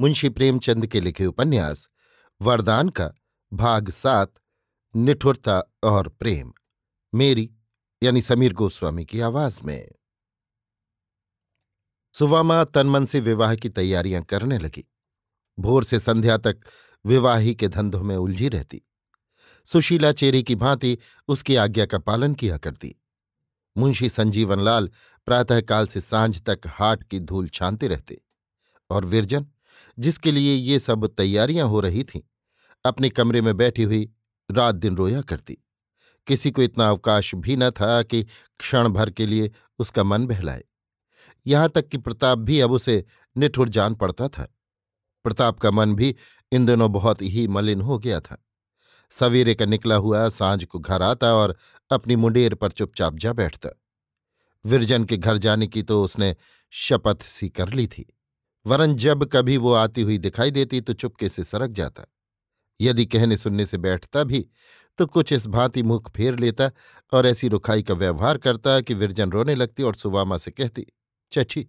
मुंशी प्रेमचंद के लिखे उपन्यास वरदान का भाग सात निठुरता और प्रेम मेरी यानी समीर गोस्वामी की आवाज में सुवामा तनमन से विवाह की तैयारियां करने लगी भोर से संध्या तक विवाही के धंधों में उलझी रहती सुशीला चेरी की भांति उसकी आज्ञा का पालन किया करती मुंशी संजीवन लाल प्रातःकाल से सांझ तक हाट की धूल छानते रहते और विरजन जिसके लिए ये सब तैयारियां हो रही थीं अपने कमरे में बैठी हुई रात दिन रोया करती किसी को इतना अवकाश भी न था कि क्षण भर के लिए उसका मन बहलाए यहां तक कि प्रताप भी अब उसे निठुर जान पड़ता था प्रताप का मन भी इन दिनों बहुत ही मलिन हो गया था सवेरे का निकला हुआ सांझ को घर आता और अपनी मुंडेर पर चुपचाप जा बैठता विरजन के घर जाने की तो उसने शपथ सी कर ली थी वरन जब कभी वो आती हुई दिखाई देती तो चुपके से सरक जाता यदि कहने सुनने से बैठता भी तो कुछ इस भांति मुख फेर लेता और ऐसी रुखाई का व्यवहार करता कि विरजन रोने लगती और सुवामा से कहती चची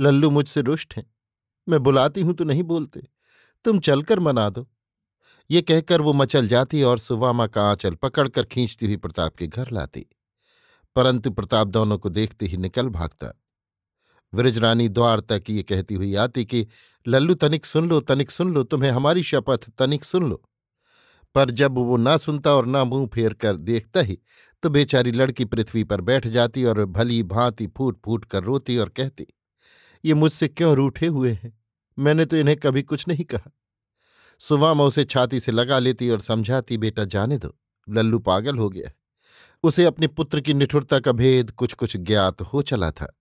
लल्लू मुझसे रुष्ट हैं मैं बुलाती हूं तो नहीं बोलते तुम चलकर मना दो ये कहकर वो मचल जाती और सुवामा का आंचल पकड़कर खींचती हुई प्रताप के घर लाती परंतु प्रताप दोनों को देखते ही निकल भागता ब्रजरानी द्वार तक ये कहती हुई आती कि लल्लू तनिक सुन लो तनिक सुन लो तुम्हें हमारी शपथ तनिक सुन लो पर जब वो ना सुनता और ना मुंह फेर कर देखता ही तो बेचारी लड़की पृथ्वी पर बैठ जाती और भली भांति फूट फूट कर रोती और कहती ये मुझसे क्यों रूठे हुए हैं मैंने तो इन्हें कभी कुछ नहीं कहा मैं उसे छाती से लगा लेती और समझाती बेटा जाने दो लल्लू पागल हो गया उसे अपने पुत्र की निठुरता का भेद कुछ कुछ ज्ञात हो चला था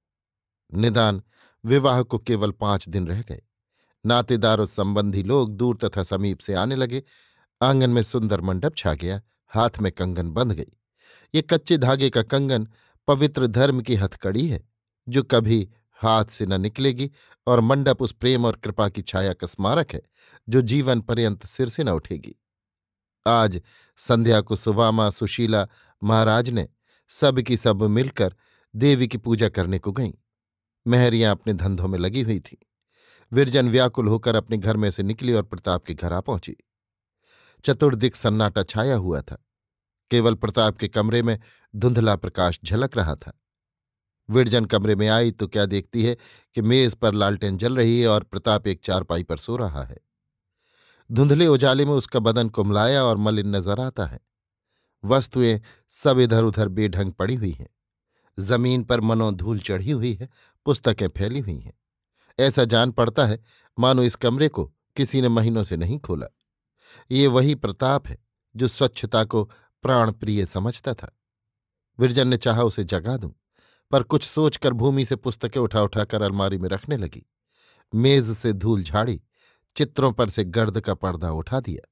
निदान विवाह को केवल पांच दिन रह गए नातेदार और संबंधी लोग दूर तथा समीप से आने लगे आंगन में सुंदर मंडप छा गया हाथ में कंगन बंध गई ये कच्चे धागे का कंगन पवित्र धर्म की हथकड़ी है जो कभी हाथ से न निकलेगी और मंडप उस प्रेम और कृपा की छाया का स्मारक है जो जीवन पर्यंत सिर से न उठेगी आज संध्या को सुवामा सुशीला महाराज ने सब की सब मिलकर देवी की पूजा करने को गईं मेहरियां अपने धंधों में लगी हुई थी विरजन व्याकुल होकर अपने घर में से निकली और प्रताप के घर आ पहुंची चतुर्दिक सन्नाटा छाया हुआ था केवल प्रताप के कमरे में धुंधला प्रकाश झलक रहा था विरजन कमरे में आई तो क्या देखती है कि मेज पर लालटेन जल रही है और प्रताप एक चारपाई पर सो रहा है धुंधले उजाले में उसका बदन कुमलाया और मलिन नजर आता है वस्तुएं सब इधर उधर बेढंग पड़ी हुई हैं जमीन पर मनोधूल चढ़ी हुई है पुस्तकें फैली हुई हैं ऐसा जान पड़ता है मानो इस कमरे को किसी ने महीनों से नहीं खोला ये वही प्रताप है जो स्वच्छता को प्राण प्रिय समझता था विरजन ने चाहा उसे जगा दूं पर कुछ सोचकर भूमि से पुस्तकें उठा उठाकर अलमारी में रखने लगी मेज से धूल झाड़ी चित्रों पर से गर्द का पर्दा उठा दिया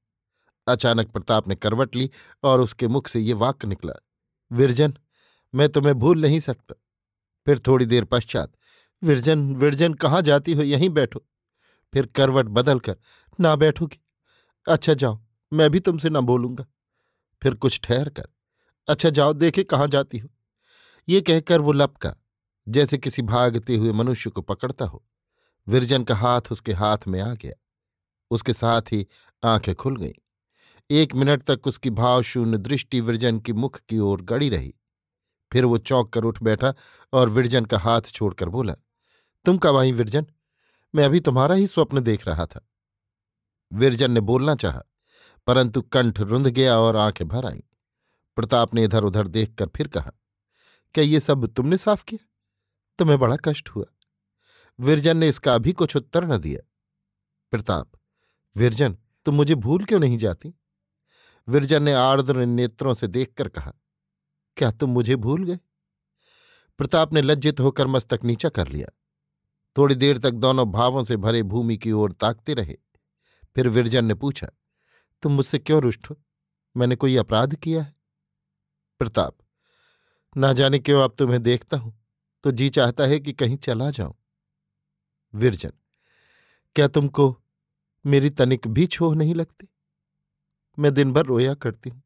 अचानक प्रताप ने करवट ली और उसके मुख से ये वाक्य निकला विरजन मैं तुम्हें भूल नहीं सकता फिर थोड़ी देर पश्चात विरजन विरजन कहाँ जाती हो यहीं बैठो फिर करवट बदल कर ना बैठोगी अच्छा जाओ मैं भी तुमसे ना बोलूंगा फिर कुछ ठहर कर अच्छा जाओ देखे कहाँ जाती हो ये कहकर वो लपका जैसे किसी भागते हुए मनुष्य को पकड़ता हो विरजन का हाथ उसके हाथ में आ गया उसके साथ ही आंखें खुल गईं एक मिनट तक उसकी भावशून्य दृष्टि विरजन की मुख की ओर गड़ी रही फिर वो चौंक कर उठ बैठा और विरजन का हाथ छोड़कर बोला तुम कब आई विरजन मैं अभी तुम्हारा ही स्वप्न देख रहा था विरजन ने बोलना चाहा परंतु कंठ रुंध गया और आंखें भर आईं प्रताप ने इधर उधर देखकर फिर कहा क्या ये सब तुमने साफ किया तुम्हें बड़ा कष्ट हुआ विरजन ने इसका भी कुछ उत्तर न दिया प्रताप विरजन तुम मुझे भूल क्यों नहीं जाती विरजन ने आर्द्र नेत्रों से देखकर कहा क्या तुम मुझे भूल गए प्रताप ने लज्जित होकर मस्तक नीचा कर लिया थोड़ी देर तक दोनों भावों से भरे भूमि की ओर ताकते रहे फिर विरजन ने पूछा तुम मुझसे क्यों रुष्ट हो मैंने कोई अपराध किया है प्रताप ना जाने क्यों अब तुम्हें देखता हूं तो जी चाहता है कि कहीं चला जाऊं विरजन क्या तुमको मेरी तनिक भी छोह नहीं लगती मैं दिन भर रोया करती हूं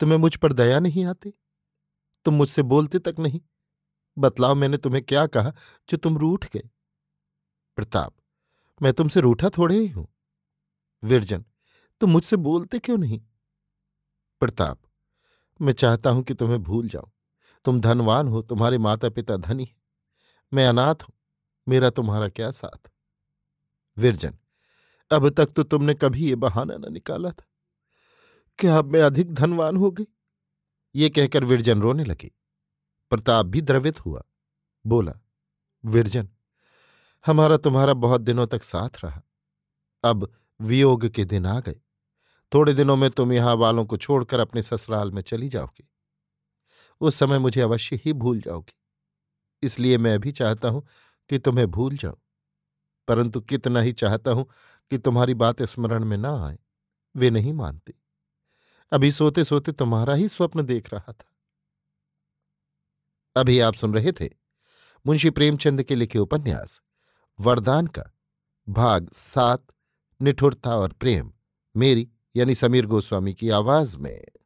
तुम्हें मुझ पर दया नहीं आती तुम मुझसे बोलते तक नहीं बतलाओ मैंने तुम्हें क्या कहा जो तुम रूठ गए प्रताप मैं तुमसे रूठा थोड़े ही हूं विरजन तुम मुझसे बोलते क्यों नहीं प्रताप मैं चाहता हूं कि तुम्हें भूल जाऊं तुम धनवान हो तुम्हारे माता पिता धनी हैं मैं अनाथ हूं मेरा तुम्हारा क्या साथ विरजन अब तक तो तुमने कभी ये बहाना ना निकाला था क्या अब मैं अधिक धनवान हो गई ये कहकर विरजन रोने लगी प्रताप भी द्रवित हुआ बोला विरजन हमारा तुम्हारा बहुत दिनों तक साथ रहा अब वियोग के दिन आ गए थोड़े दिनों में तुम यहां वालों को छोड़कर अपने ससुराल में चली जाओगी उस समय मुझे अवश्य ही भूल जाओगी इसलिए मैं भी चाहता हूं कि तुम्हें भूल जाऊं परंतु कितना ही चाहता हूं कि तुम्हारी बात स्मरण में ना आए वे नहीं मानती अभी सोते सोते तुम्हारा ही स्वप्न देख रहा था अभी आप सुन रहे थे मुंशी प्रेमचंद के लिखे उपन्यास वरदान का भाग सात निठुरता और प्रेम मेरी यानी समीर गोस्वामी की आवाज में